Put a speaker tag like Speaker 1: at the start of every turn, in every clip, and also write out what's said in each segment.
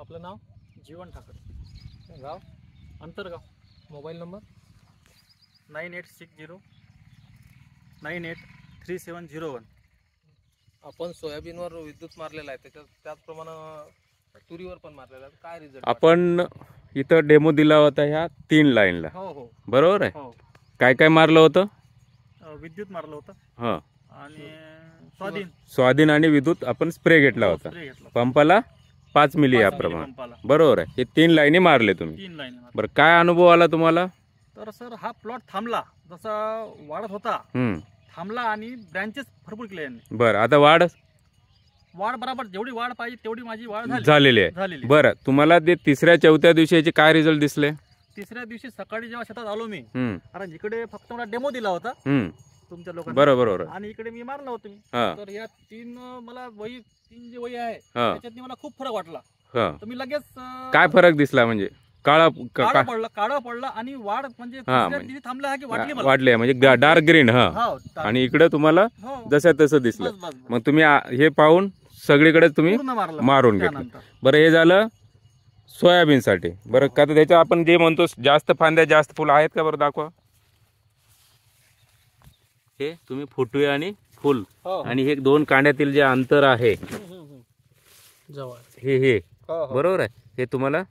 Speaker 1: आपलं नाव जीवन ठाकर गाव Antargaon mobile number nine eight six zero nine eight three seven zero one
Speaker 2: आपण सोयाबीनवर विद्युत मारलेला आहे त्याच्या त्याचप्रमाणे तुरीवर पण मारलेला आहे काय रिझल्ट आपण इथं डेमो दिला होता ह्या तीन लाईनला हो हो बरोबर आहे हो काय काय मारलं होतं
Speaker 1: विद्युत मारलं होतं हां आणि
Speaker 2: स्वाधीन स्वाधीन आणि विद्युत आपण स्प्रे हो, घेतला होता पंपाला पाच मिली या प्रमाण बरोबर आहे हे तीन लाईनी मारले तुम्ही बरं काय अनुभव आला तुम्हाला
Speaker 1: तर सर हा प्लॉट थांबला जसा वाढत होता थांबला आणि ब्रँचेस भरपूर केले
Speaker 2: बरं आता वाढ
Speaker 1: वाढ बराबर जेवढी वाढ पाहिजे तेवढी माझी वाढ झालेली आहे झालेली
Speaker 2: बरं तुम्हाला ते तिसऱ्या चौथ्या दिवशी काय रिझल्ट दिसले
Speaker 1: तिसऱ्या दिवशी सकाळी जेव्हा शेतात आलो मी कारण जिकडे फक्त मला डेमो दिला होता तुमच्या लोक बरोबर बरोबर आणि इकडे मी मारला होतो मी तर या तीन मला वही तीन जे वही आहे त्याच्यातनी मला खूप फरक वाटला हा तर मी लगेच
Speaker 2: काय फरक दिसला म्हणजे काळा काळा पडला
Speaker 1: काळा पडला आणि वाढ म्हणजे, म्हणजे
Speaker 2: थांबला की मला वाढले म्हणजे डार्क ग्रीन हा हो, आणि इकडे तुम्हाला हो. जसं तसं दिसलं मग तुम्ही हे पाहून सगळीकडे तुम्ही मारून घेतलं बरं हे झालं सोयाबीनसाठी बरं का तर त्याच्या आपण जे म्हणतो जास्त फांद्या जास्त फुलं आहेत का बरं दाखवा हे तुम्ही फुटवे आणि फुल हो, हो. आणि हे दोन कांड्यातील जे अंतर आहे
Speaker 1: हे
Speaker 2: हे हो, बरोबर आहे हे तुम्हाला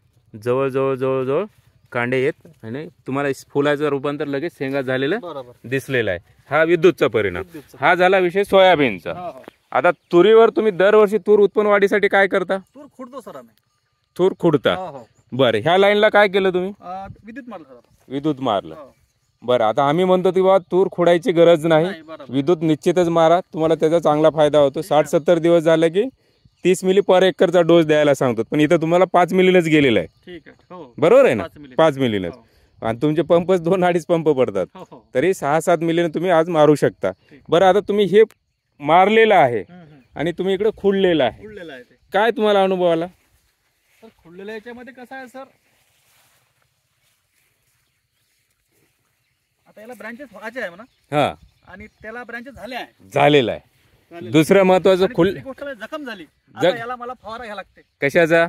Speaker 2: जवळ जवळ जवळ जवळ कांडे येत आणि तुम्हाला फुलाचं रूपांतर लगेच शेंगा झालेलं दिसलेला आहे हा विद्युतचा परिणाम हा झाला विषय सोयाबीनचा आता तुरीवर तुम्ही दरवर्षी तूर उत्पन्न वाढीसाठी काय करता
Speaker 1: तूर खुडतो सर
Speaker 2: तूर खुडता बरं ह्या लाईनला काय केलं तुम्ही विद्युत मारलं विद्युत मारलं बरं आता आम्ही म्हणतो की बाबा तूर खोडायची गरज नाही विद्युत निश्चितच मारा तुम्हाला त्याचा चांगला फायदा होतो साठ सत्तर दिवस झाले की तीस मिली पर एकरचा डोस द्यायला सांगतात पण इथं तुम्हाला पाच मिलीनच गेलेला आहे हो. बरोबर आहे ना पाच मिलीनच हो. आणि तुमचे पंपच दोन अडीच पंप पडतात हो, तरी सहा सात मिलीनं तुम्ही आज मारू शकता बरं आता तुम्ही हे मारलेलं आहे आणि तुम्ही इकडे खुडलेलं आहे काय तुम्हाला अनुभव आला
Speaker 1: खुडलेल्या याच्यामध्ये कसं आहे सर त्याला ब्रांचेस व्हायचे आहे म्हणा हा आणि त्याला ब्रांचेस झाले आहे
Speaker 2: झालेला आहे दुसरं महत्वाचं खुल
Speaker 1: म्हणजे जखम झाली आता याला मला फवारा घ्या लागते कशाचा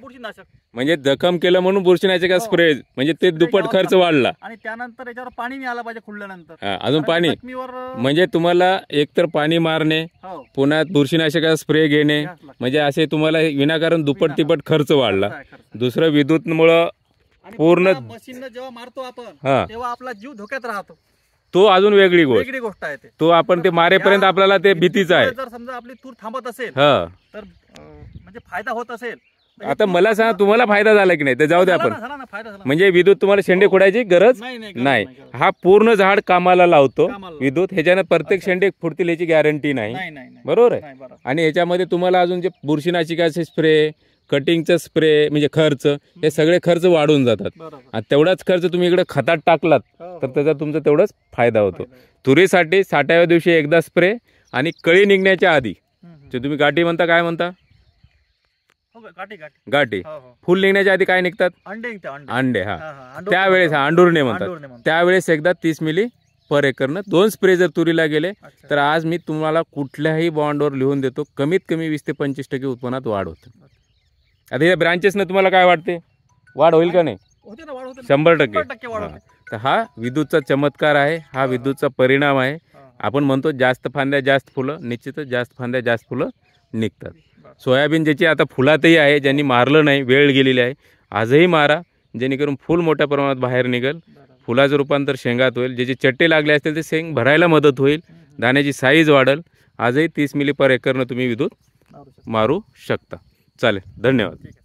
Speaker 1: बुरशीनाशक
Speaker 2: म्हणजे जखम केलं म्हणून बुरशीनाशक हो. स्प्रे म्हणजे ते दुप्पट खर्च वाढला
Speaker 1: आणि त्यानंतर याच्यावर पाणी नाही आलं पाहिजे खुलल्यानंतर अजून पाणी म्हणजे
Speaker 2: तुम्हाला एकतर पाणी मारणे हो. पुन्हा बुरशीनाशका स्प्रे घेणे म्हणजे असे तुम्हाला विनाकारण दुप्पट तिपट खर्च वाढला दुसरं विद्युतमुळं पूर्ण मशीन जेव्हा मारतो आपण
Speaker 1: तेव्हा आपला जीव धोक्यात राहतो
Speaker 2: तो अजून वेगळी गोष्ट गोष्ट आहे तो आपण ते मारेपर्यंत आपल्याला ते भीतीचं आहे
Speaker 1: जर समजा आपली तूर थांबत असेल तर म्हणजे फायदा होत असेल
Speaker 2: म्हणजे आता मला सांगा तुम्हाला फायदा झाला की नाही तर जाऊ दे आपण म्हणजे विद्युत तुम्हाला शेंडे हो. खोडायची गरज नाही, हा पूर्ण झाड कामाला लावतो विद्युत ह्याच्यानं प्रत्येक शेंडे फुटतील याची गॅरंटी नाही बरोबर आहे आणि याच्यामध्ये तुम्हाला अजून जे बुरशीनाशिकाचे स्प्रे कटिंगचं स्प्रे म्हणजे खर्च हे सगळे खर्च वाढून जातात आणि तेवढाच खर्च तुम्ही इकडे खतात टाकलात हो, हो. तर त्याचा तुमचा तेवढाच फायदा होतो तुरीसाठी साठाव्या दिवशी एकदा स्प्रे आणि कळी निघण्याच्या आधी जे तुम्ही गाठी म्हणता काय म्हणता
Speaker 1: हो, गाठी
Speaker 2: फुल निघण्याच्या आधी काय निघतात अंडे हा त्यावेळेस हा अंडुरणे म्हणतात त्यावेळेस एकदा तीस मिली पर एकरनं दोन स्प्रे जर तुरीला गेले तर आज मी तुम्हाला कुठल्याही बॉन्डवर लिहून देतो कमीत कमी वीस ते पंचवीस टक्के उत्पन्नात वाढ होते आता या ब्रांचेसनं तुम्हाला काय वाटते वाढ होईल का नाही शंभर टक्के तर हा विद्युतचा चमत्कार आहे हा विद्युतचा परिणाम आहे आपण म्हणतो जास्त फांद्या जास्त फुलं निश्चितच जास्त फांद्या जास्त फुलं निघतात सोयाबीन ज्याची आता फुलातही आहे ज्यांनी मारलं नाही वेळ गेलेली आहे आजही मारा जेणेकरून फुल मोठ्या प्रमाणात बाहेर निघेल फुलाचं रूपांतर शेंगात होईल जे जे चट्टे लागले असतील ते शेंग भरायला मदत होईल दाण्याची साईज वाढेल आजही तीस मिली पर एकरनं तुम्ही विद्युत मारू शकता चालेल धन्यवाद